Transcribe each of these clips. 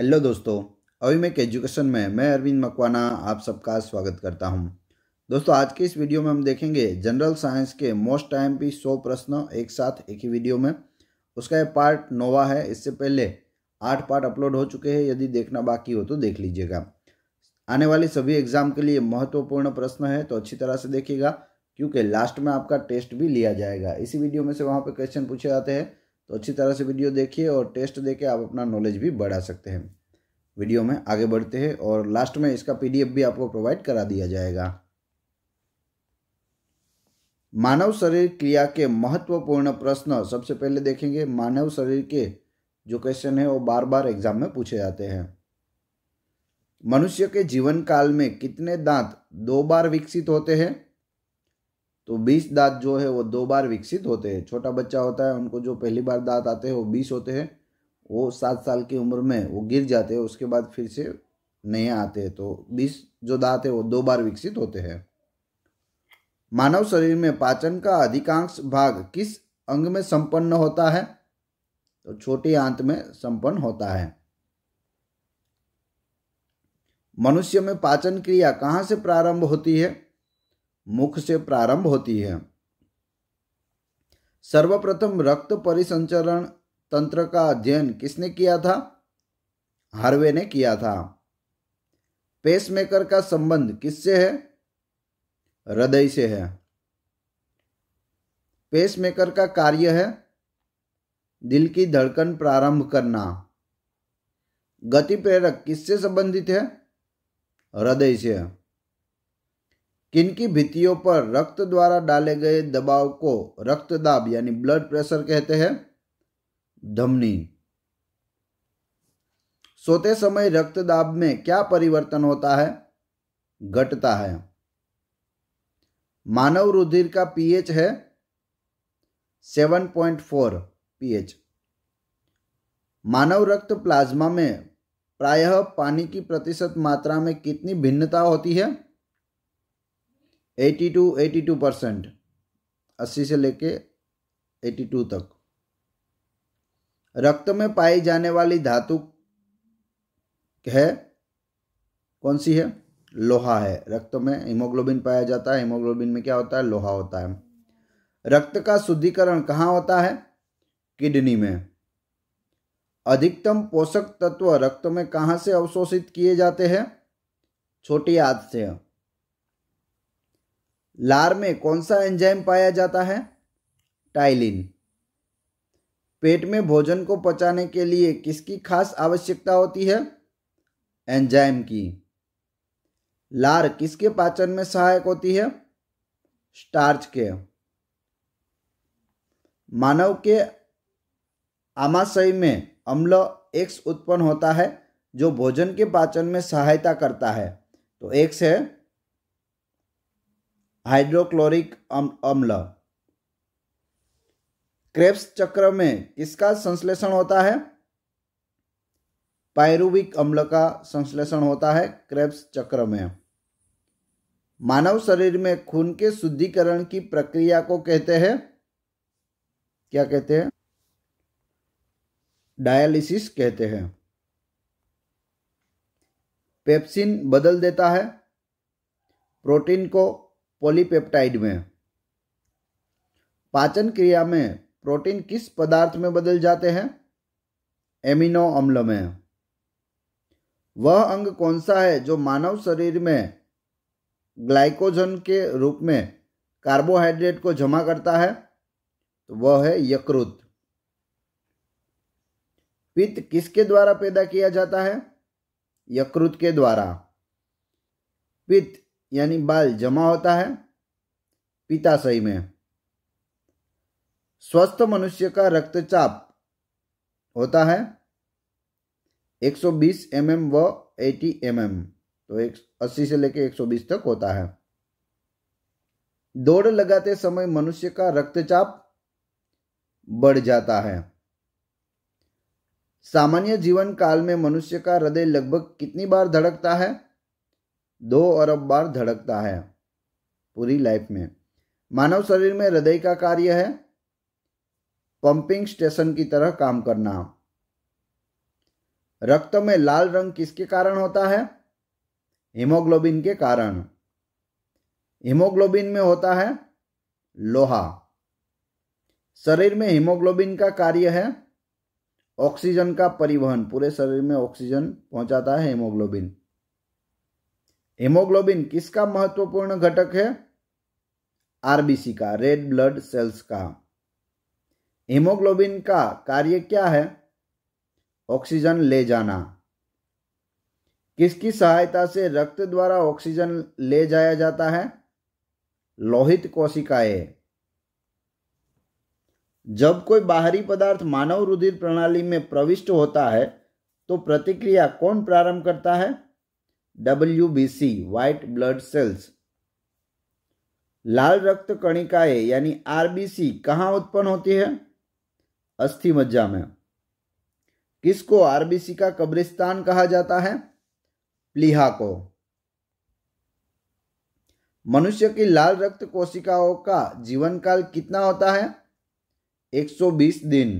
Hello दोस्तों मैं education में मैं अरविंद मकवाना आप सबका स्वागत करता हूं दोस्तों आज के इस वीडियो में हम देखेंगे जनरल साइंस के मोस्ट टाइम पी सौ प्रश्न एक साथ एक ही वीडियो में उसका ये पार्ट नोवा है इससे पहले आठ पार्ट अपलोड हो चुके हैं यदि देखना बाकी हो तो देख लीजिएगा आने वाले सभी एग्जाम के लिए महत्वपूर्ण प्रश्न है तो अच्छी तरह से देखिएगा क्योंकि लास्ट में आपका टेस्ट भी लिया जाएगा इसी वीडियो में से वहाँ पर क्वेश्चन पूछे जाते हैं तो अच्छी तरह से वीडियो देखिए और टेस्ट दे आप अपना नॉलेज भी बढ़ा सकते हैं वीडियो में आगे बढ़ते हैं और लास्ट में इसका पीडीएफ भी आपको प्रोवाइड करा दिया जाएगा मानव शरीर क्रिया के महत्वपूर्ण प्रश्न सबसे पहले देखेंगे मानव शरीर के जो क्वेश्चन है वो बार बार एग्जाम में पूछे जाते हैं मनुष्य के जीवन काल में कितने दांत दो बार विकसित होते हैं तो बीस दांत जो है वो दो बार विकसित होते हैं छोटा बच्चा होता है उनको जो पहली बार दांत आते हैं वो बीस होते हैं वो सात साल की उम्र में वो गिर जाते हैं उसके बाद फिर से नए आते हैं तो बीस जो दांत है वो दो बार विकसित होते हैं मानव शरीर में पाचन का अधिकांश भाग किस अंग में संपन्न होता है तो छोटे आंत में संपन्न होता है मनुष्य में पाचन क्रिया कहाँ से प्रारंभ होती है मुख से प्रारंभ होती है सर्वप्रथम रक्त परिसंचरण तंत्र का अध्ययन किसने किया था हार्वे ने किया था पेसमेकर का संबंध किससे है हृदय से है पेसमेकर का कार्य है दिल की धड़कन प्रारंभ करना गति प्रेरक किससे संबंधित है हृदय से है किनकी भित्तियों पर रक्त द्वारा डाले गए दबाव को रक्तदाब यानी ब्लड प्रेशर कहते हैं धमनी सोते समय रक्तदाब में क्या परिवर्तन होता है घटता है मानव रुधिर का पीएच है 7.4 पीएच मानव रक्त प्लाज्मा में प्रायः पानी की प्रतिशत मात्रा में कितनी भिन्नता होती है eighty two eighty two percent अस्सी से लेके एटी टू तक रक्त में पाई जाने वाली धातु है कौन सी है लोहा है रक्त में हीमोग्लोबिन पाया जाता है हीमोग्लोबिन में क्या होता है लोहा होता है रक्त का शुद्धिकरण कहाँ होता है किडनी में अधिकतम पोषक तत्व रक्त में कहाँ से अवशोषित किए जाते हैं छोटी आंत से लार में कौन सा एंजाइम पाया जाता है टाइलिन पेट में भोजन को पचाने के लिए किसकी खास आवश्यकता होती है एंजाइम की लार किसके पाचन में सहायक होती है स्टार्च के मानव के आमाशय में अम्ल एक्स उत्पन्न होता है जो भोजन के पाचन में सहायता करता है तो एक्स है हाइड्रोक्लोरिक अम्ल क्रेप्स चक्र में किसका संश्लेषण होता है पायरुविक अम्ल का संश्लेषण होता है क्रेप्स चक्र में मानव शरीर में खून के शुद्धिकरण की प्रक्रिया को कहते हैं क्या कहते हैं डायलिसिस कहते हैं पेप्सिन बदल देता है प्रोटीन को पॉलीपेप्टाइड में पाचन क्रिया में प्रोटीन किस पदार्थ में बदल जाते हैं एमिनो अम्ल में वह अंग कौन सा है जो मानव शरीर में ग्लाइकोजन के रूप में कार्बोहाइड्रेट को जमा करता है तो वह है यकृत पित्त किसके द्वारा पैदा किया जाता है यकृत के द्वारा पित्त यानी बाल जमा होता है पिताशय में स्वस्थ मनुष्य का रक्तचाप होता है 120 एम mm व 80 एम mm, तो एक अस्सी से लेकर 120 तक होता है दौड़ लगाते समय मनुष्य का रक्तचाप बढ़ जाता है सामान्य जीवन काल में मनुष्य का हृदय लगभग कितनी बार धड़कता है दो अरब बार धड़कता है पूरी लाइफ में मानव शरीर में हृदय का कार्य है पंपिंग स्टेशन की तरह काम करना रक्त में लाल रंग किसके कारण होता है हीमोग्लोबिन के कारण हीमोग्लोबिन में होता है लोहा शरीर में हीमोग्लोबिन का कार्य है ऑक्सीजन का परिवहन पूरे शरीर में ऑक्सीजन पहुंचाता है हीमोग्लोबिन हेमोग्लोबिन किसका महत्वपूर्ण घटक है आरबीसी का रेड ब्लड सेल्स का हीमोग्लोबिन का कार्य क्या है ऑक्सीजन ले जाना किसकी सहायता से रक्त द्वारा ऑक्सीजन ले जाया जाता है लोहित कोशिकाएं जब कोई बाहरी पदार्थ मानव रुधिर प्रणाली में प्रविष्ट होता है तो प्रतिक्रिया कौन प्रारंभ करता है W B C white blood cells लाल रक्त कणिकाएं यानी आरबीसी कहाँ उत्पन्न होती है अस्थि मज्जा में किसको आरबीसी का कब्रिस्तान कहा जाता है प्लीहा को मनुष्य की लाल रक्त कोशिकाओं का जीवन काल कितना होता है 120 दिन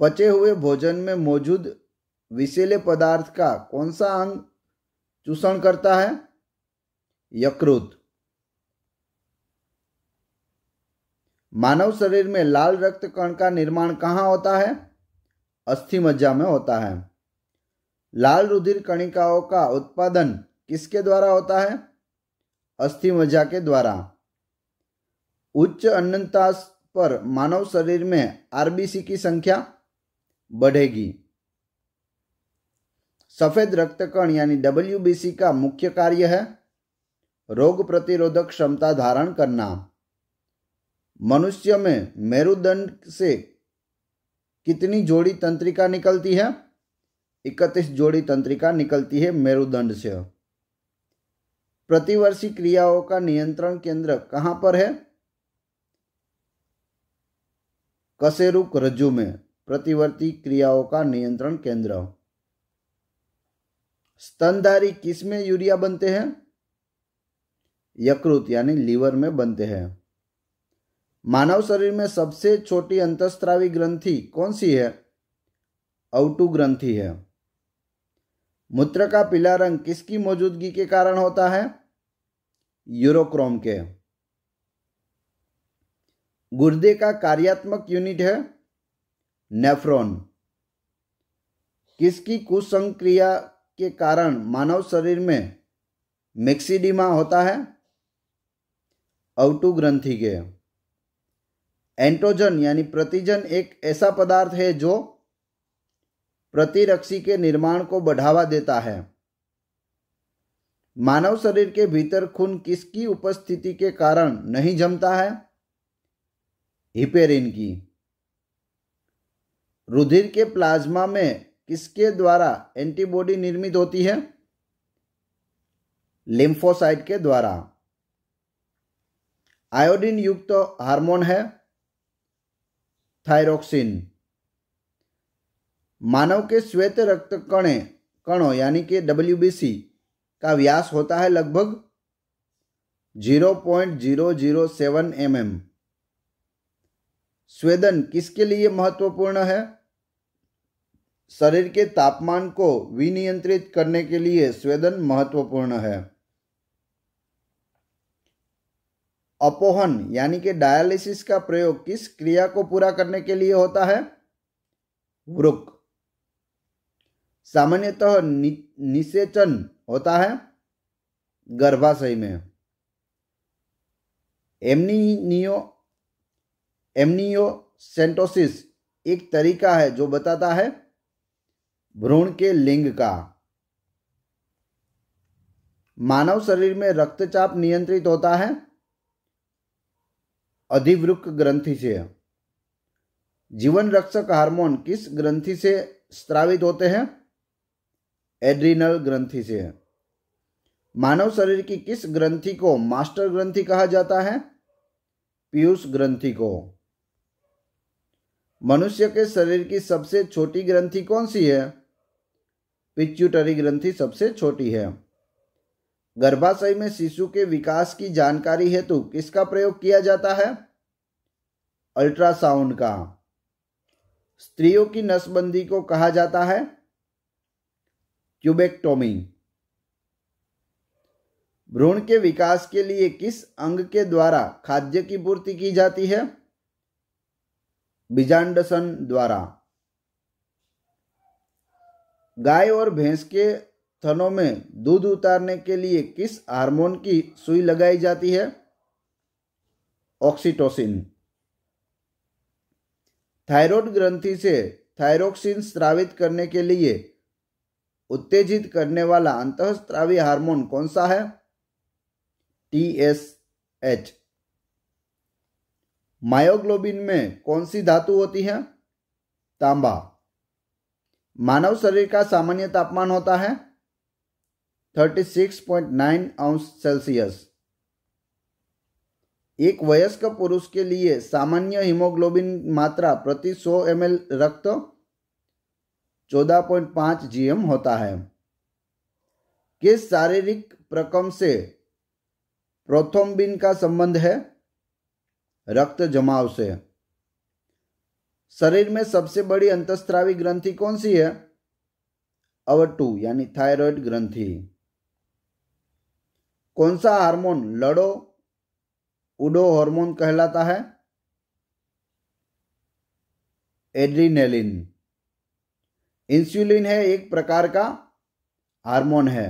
पचे हुए भोजन में मौजूद विषैले पदार्थ का कौन सा अंग चूषण करता है यकृत मानव शरीर में लाल रक्त कण का निर्माण कहाँ होता है अस्थि मज्जा में होता है लाल रुधिर कणिकाओं का उत्पादन किसके द्वारा होता है अस्थि मज्जा के द्वारा उच्च अन्नता पर मानव शरीर में आरबीसी की संख्या बढ़ेगी सफ़ेद रक्त कण यानी डब्ल्यू का मुख्य कार्य है रोग प्रतिरोधक क्षमता धारण करना मनुष्य में मेरुदंड से कितनी जोड़ी तंत्रिका निकलती है इकतीस जोड़ी तंत्रिका निकलती है मेरुदंड से प्रतिवर्षी क्रियाओं का नियंत्रण केंद्र कहां पर है कसेरुक रज्जु में प्रतिवर्ती क्रियाओं का नियंत्रण केंद्र स्तनधारी किस में यूरिया बनते हैं यकृत यानी लीवर में बनते हैं मानव शरीर में सबसे छोटी अंतस्त्रावी ग्रंथि कौन सी है अवटु ग्रंथि है मूत्र का पीला रंग किसकी मौजूदगी के कारण होता है यूरोक्रोम के गुर्दे का कार्यात्मक यूनिट है नेफ्रॉन किसकी कुसंक्रिया के कारण मानव शरीर में मेक्सीडिमा होता है अवटु ग्रंथि के एंट्रोजन यानी प्रतिजन एक ऐसा पदार्थ है जो प्रतिरक्षी के निर्माण को बढ़ावा देता है मानव शरीर के भीतर खून किसकी उपस्थिति के कारण नहीं जमता है हिपेरिन की रुधिर के प्लाज्मा में किसके द्वारा एंटीबॉडी निर्मित होती है लिम्फोसाइट के द्वारा आयोडीन युक्त तो हार्मोन है थायरोक्सिन मानव के श्वेत रक्त कणे कणों यानी कि डब्ल्यू का व्यास होता है लगभग 0.007 एम mm. स्वेदन किसके लिए महत्वपूर्ण है शरीर के तापमान को विनियंत्रित करने के लिए स्वेदन महत्वपूर्ण है अपोहन यानी कि डायलिसिस का प्रयोग किस क्रिया को पूरा करने के लिए होता है वृक सामान्यतः नि, निषेचन होता है गर्भाशय में एमनियो एमनियोसेंटोसिस एक तरीका है जो बताता है भ्रूण के लिंग का मानव शरीर में रक्तचाप नियंत्रित होता है अधिवृक्क ग्रंथि से जीवन रक्षक हार्मोन किस ग्रंथि से स्त्रावित होते हैं एड्रीनल ग्रंथि से मानव शरीर की किस ग्रंथि को मास्टर ग्रंथि कहा जाता है पीयूष ग्रंथि को मनुष्य के शरीर की सबसे छोटी ग्रंथि कौन सी है पिच्यूटरी ग्रंथि सबसे छोटी है गर्भाशय में शिशु के विकास की जानकारी हेतु किसका प्रयोग किया जाता है अल्ट्रासाउंड का स्त्रियों की नसबंदी को कहा जाता है क्यूबेक्टोमी भ्रूण के विकास के लिए किस अंग के द्वारा खाद्य की पूर्ति की जाती है बीजांडसन द्वारा गाय और भैंस के थनों में दूध उतारने के लिए किस हार्मोन की सुई लगाई जाती है ऑक्सीटोसिन थायराइड ग्रंथि से थायरोक्सिन स्रावित करने के लिए उत्तेजित करने वाला अंतस्त्रावी हार्मोन कौन सा है टी एस एच मायोग्लोबिन में कौन सी धातु होती है तांबा मानव शरीर का सामान्य तापमान होता है 36.9 अंश सेल्सियस एक वयस्क पुरुष के लिए सामान्य हीमोग्लोबिन मात्रा प्रति 100 एम रक्त 14.5 जीएम होता है किस शारीरिक प्रकम से प्रोथोम्बिन का संबंध है रक्त जमाव से शरीर में सबसे बड़ी अंतस्त्रावी ग्रंथि कौन सी है अवर टू यानी थायराइड ग्रंथि कौन सा हार्मोन लड़ो उडो हार्मोन कहलाता है एड्रीनेलिन इंसुलिन है एक प्रकार का हार्मोन है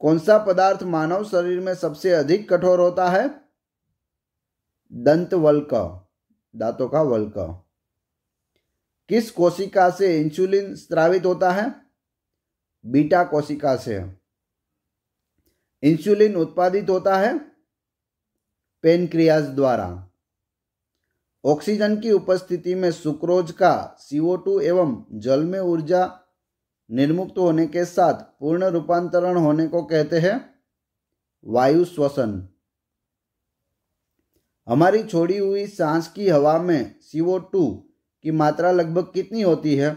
कौन सा पदार्थ मानव शरीर में सबसे अधिक कठोर होता है दंतवल्क दांतों का वल्क किस कोशिका से इंसुलिन स्त्रावित होता है बीटा कोशिका से इंसुलिन उत्पादित होता है पेनक्रियाज द्वारा ऑक्सीजन की उपस्थिति में सुक्रोज का सीओ टू एवं जल में ऊर्जा निर्मुक्त होने के साथ पूर्ण रूपांतरण होने को कहते हैं वायु श्वसन हमारी छोड़ी हुई सांस की हवा में सीओ टू की मात्रा लगभग कितनी होती है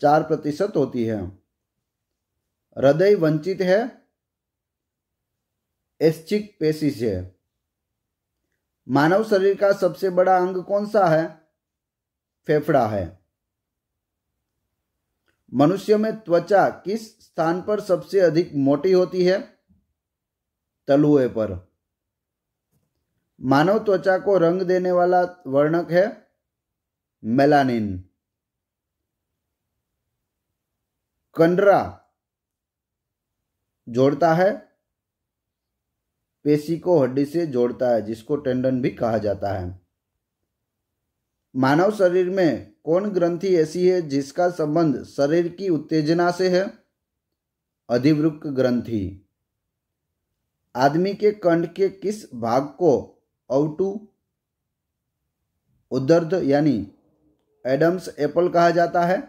चार प्रतिशत होती है हृदय वंचित है एस्चिक पेशी से मानव शरीर का सबसे बड़ा अंग कौन सा है फेफड़ा है मनुष्य में त्वचा किस स्थान पर सबसे अधिक मोटी होती है तलुए पर मानव त्वचा को रंग देने वाला वर्णक है मेलानिन कंडरा जोड़ता है पेशी को हड्डी से जोड़ता है जिसको टेंडन भी कहा जाता है मानव शरीर में कौन ग्रंथि ऐसी है जिसका संबंध शरीर की उत्तेजना से है अधिवृक्क ग्रंथि आदमी के कंठ के किस भाग को औटू उदर्द यानी एडम्स एप्पल कहा जाता है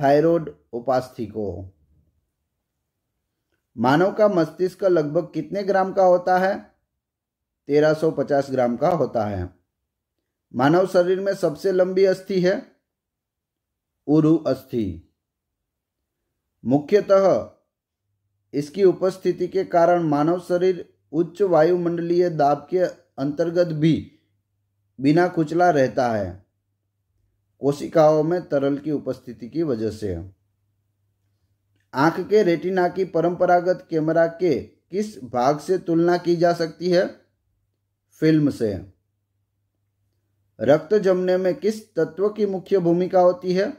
थायरोड उपास्थी को मानव का मस्तिष्क लगभग कितने ग्राम का होता है 1350 ग्राम का होता है मानव शरीर में सबसे लंबी अस्थि है उरु अस्थि मुख्यतः इसकी उपस्थिति के कारण मानव शरीर उच्च वायुमंडलीय दाब के अंतर्गत भी बिना कुचला रहता है कोशिकाओं में तरल की उपस्थिति की वजह से आंख के रेटिना की परंपरागत कैमरा के किस भाग से तुलना की जा सकती है फिल्म से रक्त जमने में किस तत्व की मुख्य भूमिका होती है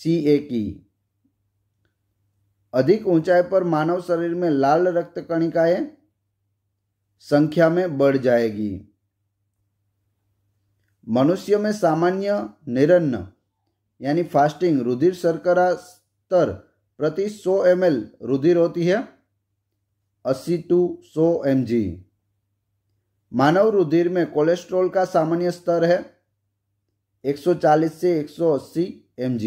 सी ए की अधिक ऊंचाई पर मानव शरीर में लाल रक्त कणिकाएं संख्या में बढ़ जाएगी मनुष्य में सामान्य निरन्न यानी फास्टिंग रुधिर शर्करा स्तर प्रति 100 एम रुधिर होती है 80 टू 100 एम मानव रुधिर में कोलेस्ट्रॉल का सामान्य स्तर है 140 से 180 एम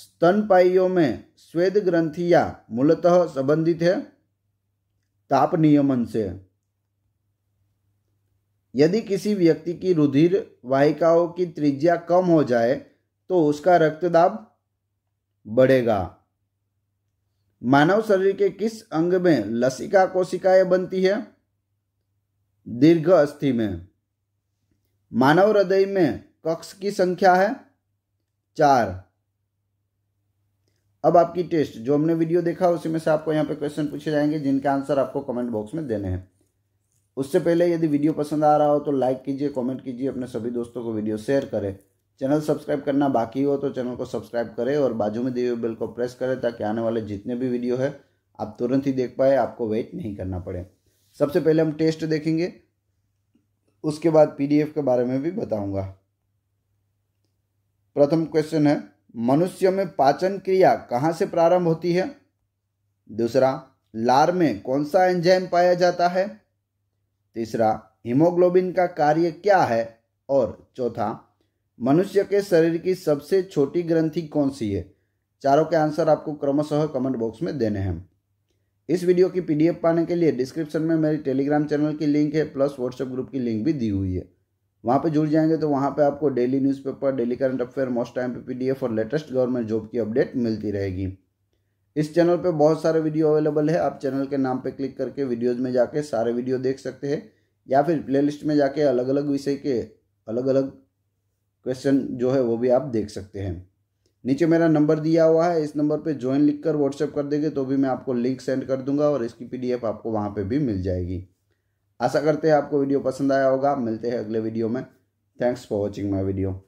स्तनपाइयों में स्वेद ग्रंथिया मूलतः संबंधित है ताप नियमन से यदि किसी व्यक्ति की रुधिर वाहिकाओं की त्रिज्या कम हो जाए तो उसका रक्तदाब बढ़ेगा मानव शरीर के किस अंग में लसिका कोशिकाएं बनती है दीर्घ अस्थि में मानव हृदय में कक्ष की संख्या है चार अब आपकी टेस्ट जो हमने वीडियो देखा उसी में से आपको यहाँ पे क्वेश्चन पूछे जाएंगे जिनके आंसर आपको कमेंट बॉक्स में देने हैं उससे पहले यदि वीडियो पसंद आ रहा हो तो लाइक कीजिए कमेंट कीजिए अपने सभी दोस्तों को वीडियो शेयर करें चैनल सब्सक्राइब करना बाकी हो तो चैनल को सब्सक्राइब करें और बाजू में दिए हुए बिल को प्रेस करें ताकि आने वाले जितने भी वीडियो है आप तुरंत ही देख पाए आपको वेट नहीं करना पड़े सबसे पहले हम टेस्ट देखेंगे उसके बाद पीडीएफ के बारे में भी बताऊंगा प्रथम क्वेश्चन है मनुष्य में पाचन क्रिया कहाँ से प्रारंभ होती है दूसरा लार में कौन सा एंजाइम पाया जाता है तीसरा हीमोग्लोबिन का कार्य क्या है और चौथा मनुष्य के शरीर की सबसे छोटी ग्रंथि कौन सी है चारों के आंसर आपको क्रमशः कमेंट बॉक्स में देने हैं इस वीडियो की पीडीएफ पाने के लिए डिस्क्रिप्शन में मेरी टेलीग्राम चैनल की लिंक है प्लस व्हाट्सएप ग्रुप की लिंक भी दी हुई है वहाँ पे जुड़ जाएंगे तो वहाँ पे आपको daily newspaper daily current affair most टाइम पे पीडीएफ और लेटेस्ट गवर्नमेंट जॉब की अपडेट मिलती रहेगी इस चैनल पे बहुत सारे वीडियो अवेलेबल है आप चैनल के नाम पे क्लिक करके वीडियोज़ में जाके सारे वीडियो देख सकते हैं या फिर प्लेलिस्ट में जाके अलग अलग विषय के अलग अलग क्वेश्चन जो है वो भी आप देख सकते हैं नीचे मेरा नंबर दिया हुआ है इस नंबर पे ज्वाइन लिखकर व्हाट्सएप कर देंगे तो भी मैं आपको लिंक सेंड कर दूंगा और इसकी पीडीएफ आपको वहाँ पे भी मिल जाएगी आशा करते हैं आपको वीडियो पसंद आया होगा मिलते हैं अगले वीडियो में thanks for watching my video